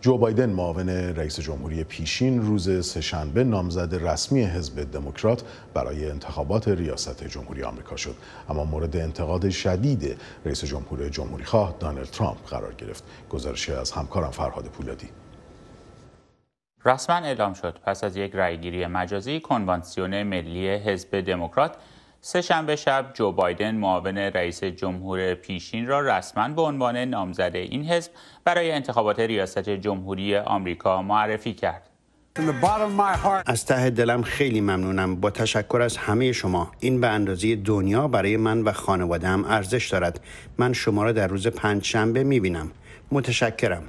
جو بایدن معاون رئیس جمهوری پیشین روز سهشنبه نامزد رسمی حزب دموکرات برای انتخابات ریاست جمهوری آمریکا شد اما مورد انتقاد شدید رئیس جمهور جمهوری خواه دانلد ترامپ قرار گرفت گزارشی از همکارم فرهاد پولادی رسما اعلام شد پس از یک رأیگیری مجازی کنوانسیون ملی حزب دموکرات سه شنبه شب جو بایدن معاون رئیس جمهور پیشین را رسما به عنوان نامزد این حزب برای انتخابات ریاست جمهوری آمریکا معرفی کرد. از ته دلم خیلی ممنونم با تشکر از همه شما این به اندازه دنیا برای من و خانوادهام ارزش دارد من شما را در روز پنجشنبه میبینم متشکرم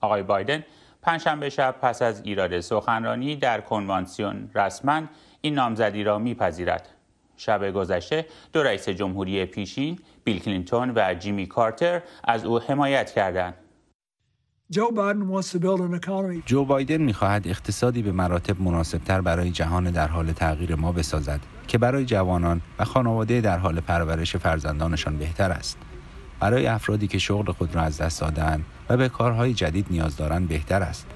آقای بایدن پنجشنبه شب پس از ایراد سخنرانی در کنوانسیون رسما این نامزدی را میپذیرد شب گذشته دو رئیس جمهوری پیشین بیل کلینتون و جیمی کارتر از او حمایت کردند. جو بایدن میخواهد اقتصادی به مراتب مناسبتر برای جهان در حال تغییر ما بسازد که برای جوانان و خانواده در حال پرورش فرزندانشان بهتر است. برای افرادی که شغل خود را از دست دادن و به کارهای جدید نیاز دارند بهتر است.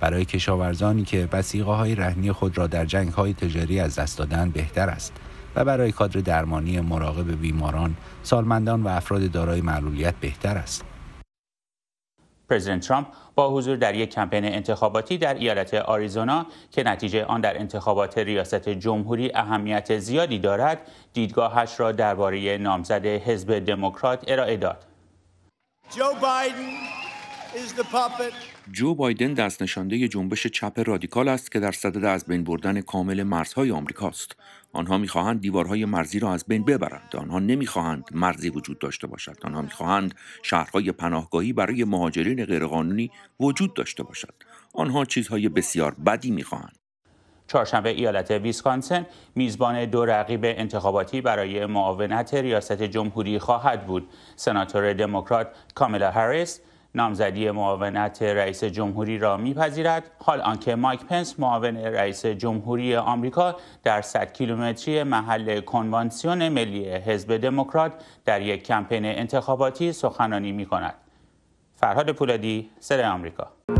برای کشاورزانی که بسیقه های رهنی خود را در جنگ های تجاری از دست دادن بهتر است. و برای کادر درمانی مراقب بیماران، سالمندان و افراد دارای معلولیت بهتر است. پرزیدنت ترامپ با حضور در یک کمپین انتخاباتی در ایالت آریزونا که نتیجه آن در انتخابات ریاست جمهوری اهمیت زیادی دارد دیدگاهش را درباره نامزد حزب دموکرات ارائه داد جو جو بایدن ی جنبش چپ رادیکال است که در صدد از بین بردن کامل مرزهای آمریکاست. آنها میخواهند دیوارهای مرزی را از بین ببرند. آنها نمیخواهند مرزی وجود داشته باشد. آنها میخواهند شهرهای پناهگاهی برای مهاجرین غیرقانونی وجود داشته باشد. آنها چیزهای بسیار بدی میخواهند. چهارشنبه ایالت ویسکانسن میزبان دو رقیب انتخاباتی برای معاونت ریاست جمهوری خواهد بود. سناتور دموکرات کاملا هریس نامزدی معاونت رئیس جمهوری را میپذیرد حال آنکه مایک پنس معاون رئیس جمهوری آمریکا در 100 کیلومتری محل کنوانسیون ملی حزب دموکرات در یک کمپین انتخاباتی سخنانی می کند. فرهاد پولادی، سر آمریکا